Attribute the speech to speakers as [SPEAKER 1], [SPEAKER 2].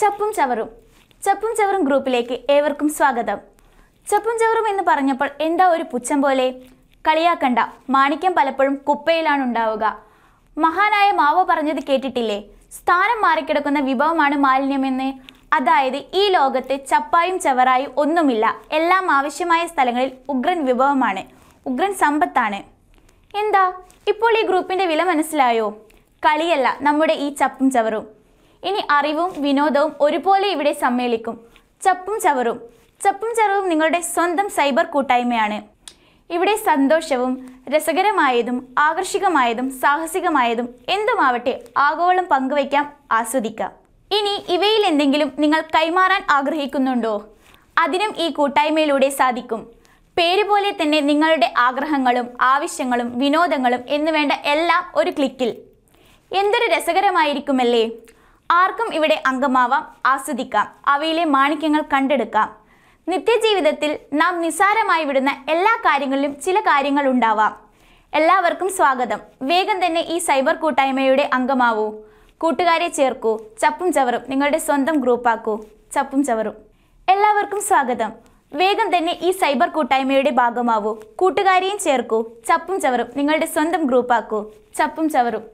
[SPEAKER 1] ചപ്പും ചവറും ചപ്പും ചവറും ഗ്രൂപ്പിലേക്ക് ഏവർക്കും സ്വാഗതം ചപ്പും ചവറും എന്ന് പറഞ്ഞപ്പോൾ എന്താ ഒരു പുച്ഛം പോലെ കളിയാക്കണ്ട മാണിക്യം പലപ്പോഴും കുപ്പയിലാണ് ഉണ്ടാവുക മഹാനായ മാവ പറഞ്ഞത് കേട്ടിട്ടില്ലേ സ്ഥാനം മാറിക്കിടക്കുന്ന വിഭവമാണ് മാലിന്യമെന്ന് അതായത് ഈ ലോകത്ത് ചപ്പായും ചവറായും ഒന്നുമില്ല എല്ലാം ആവശ്യമായ സ്ഥലങ്ങളിൽ ഉഗ്രൻ വിഭവമാണ് ഉഗ്രൻ സമ്പത്താണ് എന്താ ഇപ്പോൾ ഈ ഗ്രൂപ്പിൻ്റെ വില മനസ്സിലായോ കളിയല്ല നമ്മുടെ ഈ ചപ്പും ചവറും ഇനി അറിവും വിനോദവും ഒരുപോലെ ഇവിടെ സമ്മേളിക്കും ചപ്പും ചവറും ചപ്പും ചവറും നിങ്ങളുടെ സ്വന്തം സൈബർ കൂട്ടായ്മയാണ് ഇവിടെ സന്തോഷവും രസകരമായതും ആകർഷകമായതും സാഹസികമായതും എന്തുമാവട്ടെ ആഗോളം പങ്കുവയ്ക്കാം ആസ്വദിക്കാം ഇനി ഇവയിൽ എന്തെങ്കിലും നിങ്ങൾ കൈമാറാൻ ആഗ്രഹിക്കുന്നുണ്ടോ അതിനും ഈ കൂട്ടായ്മയിലൂടെ സാധിക്കും പേര് പോലെ തന്നെ നിങ്ങളുടെ ആഗ്രഹങ്ങളും ആവശ്യങ്ങളും വിനോദങ്ങളും എന്നുവേണ്ട എല്ലാം ഒരു ക്ലിക്കിൽ എന്തൊരു രസകരമായിരിക്കുമല്ലേ ആർക്കും ഇവിടെ അംഗമാവാം ആസ്വദിക്കാം അവയിലെ മാണിക്യങ്ങൾ കണ്ടെടുക്കാം നിത്യജീവിതത്തിൽ നാം നിസ്സാരമായി വിടുന്ന എല്ലാ കാര്യങ്ങളിലും ചില കാര്യങ്ങൾ ഉണ്ടാവാം എല്ലാവർക്കും സ്വാഗതം വേഗം തന്നെ ഈ സൈബർ കൂട്ടായ്മയുടെ അംഗമാവൂ കൂട്ടുകാരെ ചേർക്കൂ ചപ്പും ചവറും നിങ്ങളുടെ സ്വന്തം ഗ്രൂപ്പാക്കൂ ചപ്പും ചവറും എല്ലാവർക്കും സ്വാഗതം വേഗം തന്നെ ഈ സൈബർ കൂട്ടായ്മയുടെ ഭാഗമാവൂ കൂട്ടുകാരെയും ചേർക്കൂ ചപ്പും ചവറും നിങ്ങളുടെ സ്വന്തം ഗ്രൂപ്പാക്കൂ ചപ്പും ചവറും